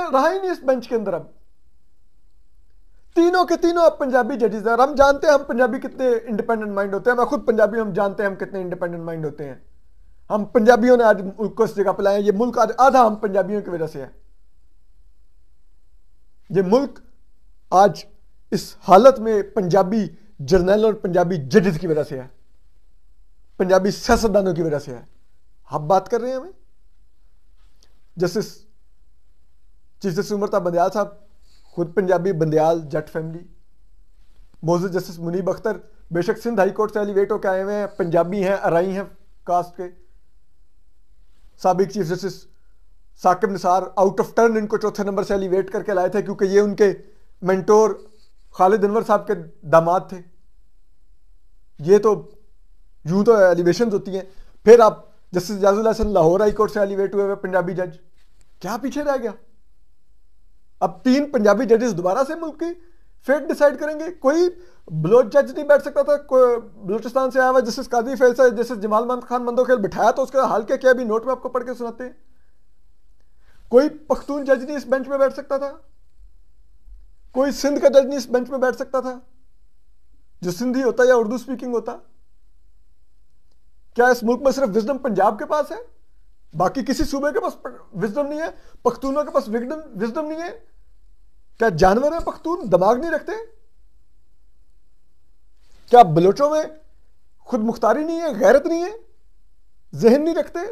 रहा ही नहीं इस बेंच के अंदर अब तीनों के तीनों अब पंजाबी जजेस हैं और हम जानते हैं हम पंजाबी कितने इंडिपेंडेंट माइंड होते हैं मैं खुद पंजाबी हम जानते हैं हम कितने इंडिपेंडेंट माइंड होते हैं हम पंजाबियों ने आज मुल्क को इस जगह पे ये मुल्क आज आधा हम पंजाबियों की वजह से है ये मुल्क आज इस हालत में पंजाबी जर्नल और पंजाबी जजेस की वजह से है पंजाबी सियासतदानों की वजह से है हम बात कर रहे हैं हमें justice chief justice Umar Ata Bandial साहब खुद पंजाबी बंदयाल जट फैमिली मोजद जस्टिस मुनीब अख्तर बेशक सिंध हाई कोर्ट से एलिवेट होकर आए हुए हैं पंजाबी हैं अराई हैं कास्ट के सबक chief justice Saqib Nisar out of turn इनको चौथे नंबर से एलिवेट करके लाए थे क्योंकि ये उनके मेंटोर खालिद अनवर साहब के दामाद थे ये तो यूं तो एलिवेशन होती हैं फिर आप justice Ijazul Ahsan Lahore high court से एलिवेट हुए हुए पंजाबी जज क्या पीछे रह गया अब तीन पंजाबी जजेस दोबारा से मुल्क की फेट डिसाइड करेंगे कोई बलोच जज नहीं बैठ सकता था बलोचिस्तान से आया हुआ जस्टिस काजी फैल से जस्टिस जमाल मान खान मंदोखेल बिठाया तो उसका हाल क्या क्या अभी नोट में आपको पढ़ के सुनाते हैं कोई पख्तून जज नहीं इस बेंच में बैठ सकता था कोई सिंध का जज नहीं इस बेंच में बैठ सकता था जो सिंधी होता या उर्दू स्पीकिंग होता क्या इस मुल्क में सिर्फ विजडम पंजाब के पास है बाकी किसी सूबे के पास विजडम नहीं है पख्तूनों के पास विजडम विजडम नहीं है क्या जानवर है पख्तून दिमाग नहीं रखते क्या बलोचों में खुद मुख्तारी नहीं है गैरत नहीं है जहन नहीं रखते